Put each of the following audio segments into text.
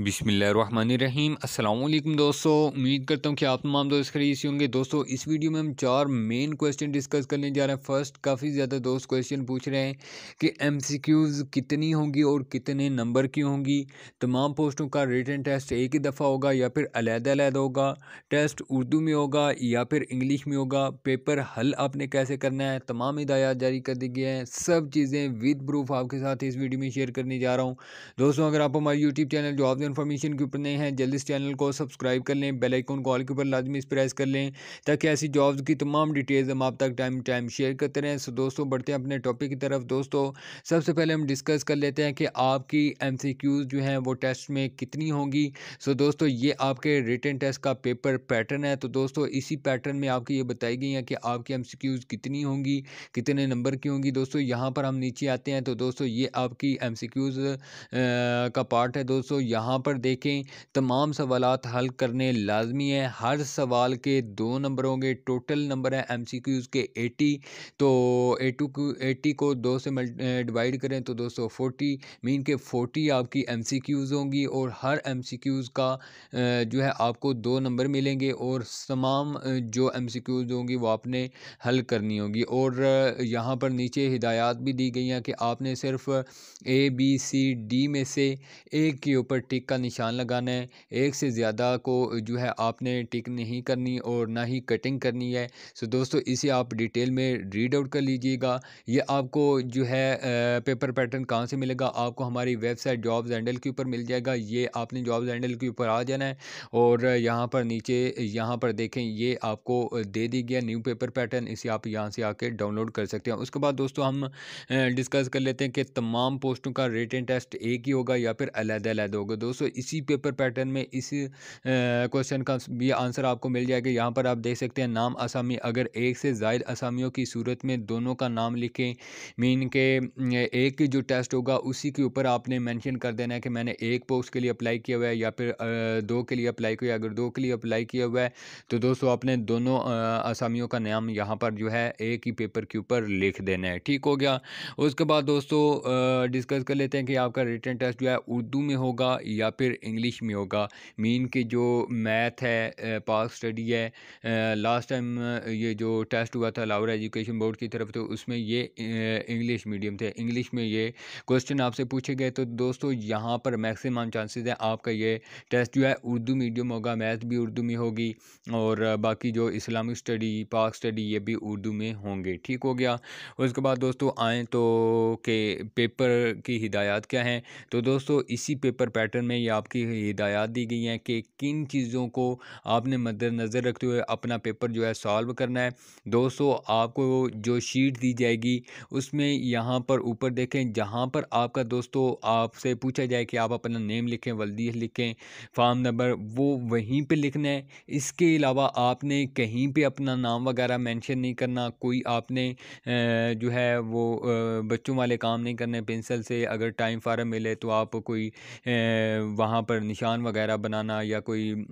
बिसमीम् अल्लाम दोस्तों उम्मीद करता हूँ कि आप तमाम दोस्त खरीद से होंगे दोस्तों इस वीडियो में हम चार मेन क्वेश्चन डिस्कस करने जा रहे हैं फर्स्ट काफ़ी ज़्यादा दोस्त क्वेश्चन पूछ रहे हैं कि एमसीक्यूज़ कितनी होंगी और कितने नंबर की होंगी तमाम पोस्टों का रिटर्न टेस्ट एक ही दफ़ा होगा या फिर अलहदादा होगा टेस्ट उर्दू में होगा या फिर इंग्लिश में होगा पेपर हल आपने कैसे करना है तमाम हिदायत जारी कर दी गई हैं सब चीज़ें विद प्रूफ आपके साथ इस वीडियो में शेयर करने जा रहा हूँ दोस्तों अगर आप हमारे यूट्यूब चैनल जो आप ताज़ा इन्फॉर्मेशन के ऊपर नए हैं जल्दी इस चैनल को सब्सक्राइब कर लें बेल कॉल के ऊपर लाजमी इस प्रेस कर लें ताकि ऐसी जॉब्स की तमाम डिटेल्स हम आप तक टाइम टाइम शेयर करते रहें सो दोस्तों बढ़ते हैं अपने टॉपिक की तरफ दोस्तों सबसे पहले हम डिस्कस कर लेते हैं कि आपकी एम जो हैं वो टेस्ट में कितनी होंगी सो दोस्तों ये आपके रिटर्न टेस्ट का पेपर पैटर्न है तो दोस्तों इसी पैटर्न में आपकी ये बताई गई है कि आपकी एम कितनी होंगी कितने नंबर की होंगी दोस्तों यहाँ पर हम नीचे आते हैं तो दोस्तों ये आपकी एम का पार्ट है दोस्तों यहाँ यहाँ पर देखें तमाम सवाल हल करने लाजमी है हर सवाल के दो नंबर होंगे टोटल नंबर है एम सी क्यूज़ के एटी तो एटू एटी को दो से डिवाइड करें तो दो सौ फोर्टी मीन के फोर्टी आपकी एम सी क्यूज़ होंगी और हर एम सी क्यूज़ का जो है आपको दो नंबर मिलेंगे और तमाम जो एम सी क्यूज़ होंगी वो आपने हल करनी होगी और यहाँ पर नीचे हिदायत भी दी गई हैं कि आपने सिर्फ ए बी सी डी में से एक के ऊपर टिक टिक का निशान लगाना है एक से ज़्यादा को जो है आपने टिक नहीं करनी और ना ही कटिंग करनी है सो दोस्तों इसे आप डिटेल में रीड आउट कर लीजिएगा ये आपको जो है पेपर पैटर्न कहाँ से मिलेगा आपको हमारी वेबसाइट जॉब्स हैंडल के ऊपर मिल जाएगा ये आपने जॉब हैंडल के ऊपर आ जाना है और यहाँ पर नीचे यहाँ पर देखें ये आपको दे दी गया न्यू पेपर पैटर्न इसे आप यहाँ से आके डाउनलोड कर सकते हैं उसके बाद दोस्तों हम डिस्कस कर लेते हैं कि तमाम पोस्टों का रिटर्न टेस्ट एक ही होगा या फिर अलहदा अलहदा होगा दोस्तों दोस्तों इसी पेपर पैटर्न में इसी क्वेश्चन का भी आंसर आपको मिल जाएगा यहाँ पर आप देख सकते हैं नाम असामी अगर एक से जायद असामियों की सूरत में दोनों का नाम लिखें मीन के एक जो टेस्ट होगा उसी के ऊपर आपने मैंशन कर देना है कि मैंने एक पोस्ट के लिए अप्लाई किया हुआ है या फिर दो के लिए अप्लाई किया अगर दो के लिए अप्लाई किया हुआ है तो दोस्तों आपने दोनों असामियों का नाम यहाँ पर जो है एक ही पेपर के ऊपर लिख देना है ठीक हो गया उसके बाद दोस्तों डिस्कस कर लेते हैं कि आपका रिटर्न टेस्ट जो है उर्दू में होगा या या फिर इंग्लिश में होगा मीन के जो मैथ है पास स्टडी है लास्ट टाइम ये जो टेस्ट हुआ था लाहौर एजुकेशन बोर्ड की तरफ से तो उसमें ये इंग्लिश मीडियम थे इंग्लिश में ये क्वेश्चन आपसे पूछे गए तो दोस्तों यहाँ पर मैक्सिमम चांसेस है आपका ये टेस्ट जो है उर्दू मीडियम होगा मैथ भी उर्दू में होगी और बाकी जो इस्लामिक स्टडी पाक स्टडी ये भी उर्दू में होंगे ठीक हो गया उसके बाद दोस्तों आएँ तो के पेपर की हिदायत क्या हैं तो दोस्तों इसी पेपर पैटर्न में में ये आपकी हिदायत दी गई हैं कि किन चीज़ों को आपने मद्दनज़र रखते हुए अपना पेपर जो है सॉल्व करना है दोस्तों आपको जो शीट दी जाएगी उसमें यहाँ पर ऊपर देखें जहाँ पर आपका दोस्तों आपसे पूछा जाए कि आप अपना नेम लिखें वल्दी लिखें फार्म नंबर वो वहीं पर लिखना है इसके अलावा आपने कहीं पर अपना नाम वगैरह मैंशन नहीं करना कोई आपने जो है वो बच्चों वाले काम नहीं करने पेंसिल से अगर टाइम फार्म मिले तो आप कोई वहाँ पर निशान वगैरह बनाना या कोई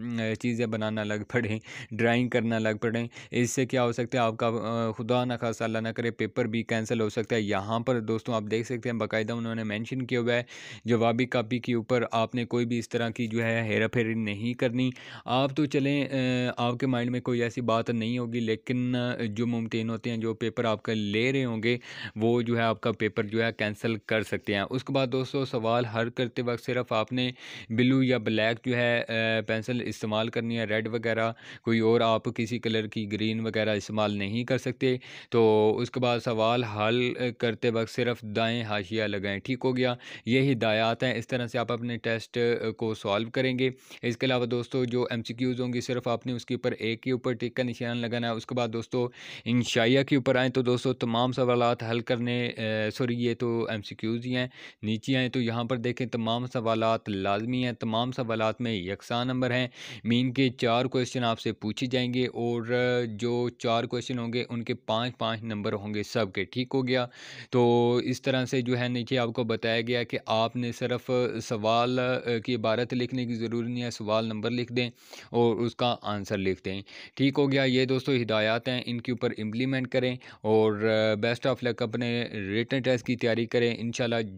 चीज़ें बनाना लग पड़ें ड्राइंग करना लग पड़े इससे क्या हो सकता है आपका खुदा ना खास अल्लाह ना करे पेपर भी कैंसिल हो सकता है यहाँ पर दोस्तों आप देख सकते हैं बाकायदा उन्होंने मैंशन किया हुआ है जवाबी कापी के ऊपर आपने कोई भी इस तरह की जो है हेरा फेरी नहीं करनी आप तो चलें आपके माइंड में कोई ऐसी बात नहीं होगी लेकिन जो मुमकिन होते हैं जो पेपर आपका ले रहे होंगे वो जो है आपका पेपर जो है कैंसिल कर सकते हैं उसके बाद दोस्तों सवाल हर करते वक्त सिर्फ आपने ब्लू या ब्लैक जो है पेंसिल इस्तेमाल करनी है रेड वगैरह कोई और आप किसी कलर की ग्रीन वगैरह इस्तेमाल नहीं कर सकते तो उसके बाद सवाल हल करते वक्त सिर्फ दाएँ हाशिया लगाएँ ठीक हो गया ये दायात हैं इस तरह से आप अपने टेस्ट को सॉल्व करेंगे इसके अलावा दोस्तों जो एम सी क्यूज़ होंगी सिर्फ आपने उसके ऊपर एक के ऊपर टिक का निशान लगाना है उसके बाद दोस्तों इंशाइया के ऊपर आएँ तो दोस्तों तमाम सवाल हल करने सॉरी ये तो एम सी क्यूज़ ही हैं नीचे आएँ तो यहाँ पर देखें तमाम सवाल लाजमी है तमाम सवाल में यकसा नंबर हैं मीन के चार क्वेश्चन आपसे पूछे जाएंगे और जो चार क्वेश्चन होंगे उनके पाँच पाँच नंबर होंगे सब के ठीक हो गया तो इस तरह से जो है नीचे आपको बताया गया कि आपने सिर्फ सवाल की इबारत लिखने की ज़रूरत नहीं है सवाल नंबर लिख दें और उसका आंसर लिख दें ठीक हो गया ये दोस्तों हिदायत हैं इनके ऊपर इम्प्लीमेंट करें और बेस्ट ऑफ लक अपने रिटर्न टेस्ट की तैयारी करें इन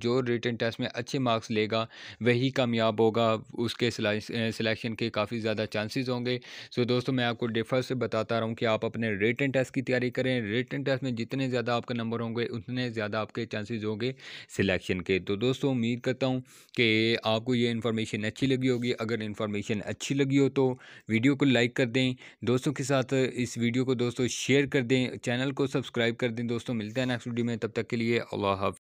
जो रिटर्न टेस्ट में अच्छे मार्क्स लेगा वही का कामयाब होगा उसके सिलेक्शन के काफ़ी ज़्यादा चांसेस होंगे सो दोस्तों मैं आपको डिफर से बताता रहा हूँ कि आप अपने रिटर्न टेस्ट की तैयारी करें रिटर्न टेस्ट में जितने ज़्यादा आपके नंबर होंगे उतने ज़्यादा आपके चांसेस होंगे सिलेक्शन के तो दोस्तों उम्मीद करता हूँ कि आपको ये इन्फॉर्मेशन अच्छी लगी होगी अगर इन्फॉर्मेशन अच्छी लगी हो तो वीडियो को लाइक कर दें दोस्तों के साथ इस वीडियो को दोस्तों शेयर कर दें चैनल को सब्सक्राइब कर दें दोस्तों मिलते हैं नेक्स्ट वीडियो में तब तक के लिए अल्लाह